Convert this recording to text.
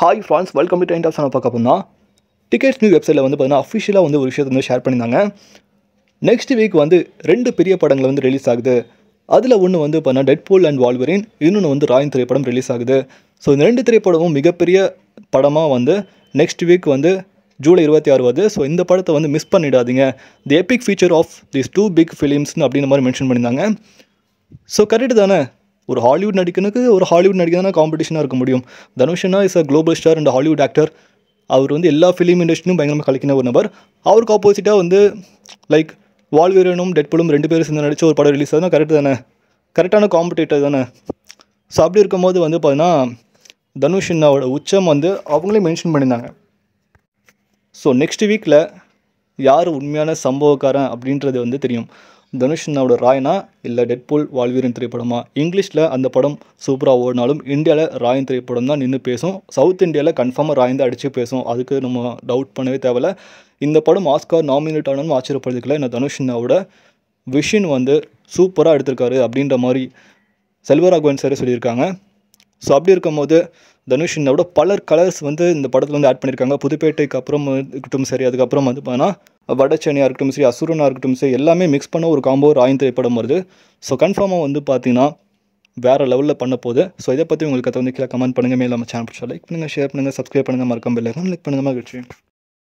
hi friends welcome to time top பார்க்க போனா tickets new வெப்சைட்டில் வந்து பார்த்தீங்கன்னா அஃபிஷியலாக வந்து ஒரு விஷயத்தை வந்து ஷேர் பண்ணியிருந்தாங்க நெக்ஸ்ட் வீக் வந்து ரெண்டு பெரிய படங்கள் வந்து ரிலீஸ் ஆகுது அதில் ஒன்று வந்து பார்த்தீங்கன்னா டெட்பூல் அண்ட் வால்வரின் இன்னொன்று வந்து ராயன் திரைப்படம் ரிலீஸ் ஆகுது ஸோ இந்த ரெண்டு திரைப்படமும் மிகப்பெரிய படமாக வந்து நெக்ஸ்ட் வீக் வந்து ஜூலை இருபத்தி ஆறு வருது ஸோ இந்த படத்தை வந்து மிஸ் பண்ணிடாதீங்க the epic feature of this two big ஃபிலிம்ஸ்னு அப்படின்ற மாதிரி மென்ஷன் பண்ணியிருந்தாங்க ஸோ கரெக்டு தானே ஒரு ஹாலிவுட் நடிக்கனுக்கு ஒரு ஹாலிவுட் நடிக்க தானே காம்படிஷனாக இருக்க முடியும் தனுஷனா is a global star and Hollywood actor அவர் வந்து எல்லா ஃபிலிம் இண்டஸ்ட்ரியும் பயங்கரமாக கலக்கின ஒரு நபர் அவருக்கு ஆப்போசிட்டாக வந்து லைக் வால்வீரனும் டெட்புலும் ரெண்டு பேரும் சேர்ந்து நடித்த ஒரு படம் ரிலீஸ் ஆகுதுனா கரெக்ட் தானே கரெக்டான காம்படிட்டர் தானே ஸோ அப்படி இருக்கும்போது வந்து பார்த்தீங்கன்னா தனுஷ் அண்ணாவோட உச்சம் வந்து அவங்களே மென்ஷன் பண்ணியிருந்தாங்க ஸோ நெக்ஸ்ட் வீக்கில் யார் உண்மையான சம்பவக்காரன் அப்படின்றது வந்து தெரியும் தனுஷ் அண்ணாவோட ராயனா இல்லை டெட்பூல் வாழ்வீரன் திரைப்படமா இங்கிலீஷில் அந்த படம் சூப்பராக ஓடினாலும் இந்தியாவில் ராயன் திரைப்படம் தான் நின்று பேசும் சவுத் இந்தியாவில் கன்ஃபார்மாக ராயன் தான் அடித்து பேசும் அதுக்கு நம்ம டவுட் பண்ணவே தேவையில்ல இந்த படம் ஆஸ்கார் நாமினேட் ஆனாலும் ஆச்சரியப்படுறதுக்கில்ல இந்த தனுஷ் அண்ணாவோட விஷின் வந்து சூப்பராக எடுத்திருக்காரு அப்படின்ற மாதிரி செல்வராகவன் சார் சொல்லியிருக்காங்க ஸோ அப்படி இருக்கும்போது தனுஷ் விட பலர் கலர்ஸ் வந்து இந்த படத்தில் வந்து ஆட் பண்ணியிருக்காங்க புதுப்பேட்டைக்கு அப்புறம் இருக்கட்டும் சரி அதுக்கப்புறம் வந்து பார்த்தீங்கன்னா வடச்சனியாக இருக்கட்டும் சரி அசுரனாக இருக்கட்டும் சரி எல்லாமே மிக்ஸ் பண்ண ஒரு காம்போ ராயன் திரைப்படம் வருது ஸோ கன்ஃபார்மாக வந்து பார்த்தீங்கன்னா வேறு லெவலில் பண்ண போது ஸோ இதை பற்றி உங்களுக்கு அதை வந்து கீழே கமெண்ட் பண்ணுங்கள் மேலே நம்ம சேனல் பிடிச்சா லைக் பண்ணுங்கள் ஷேர் பண்ணுங்கள் சப்ஸ்கிரைப் பண்ணுங்கள் மறக்காமல் லைக் பண்ணுங்கள் மகிழ்ச்சி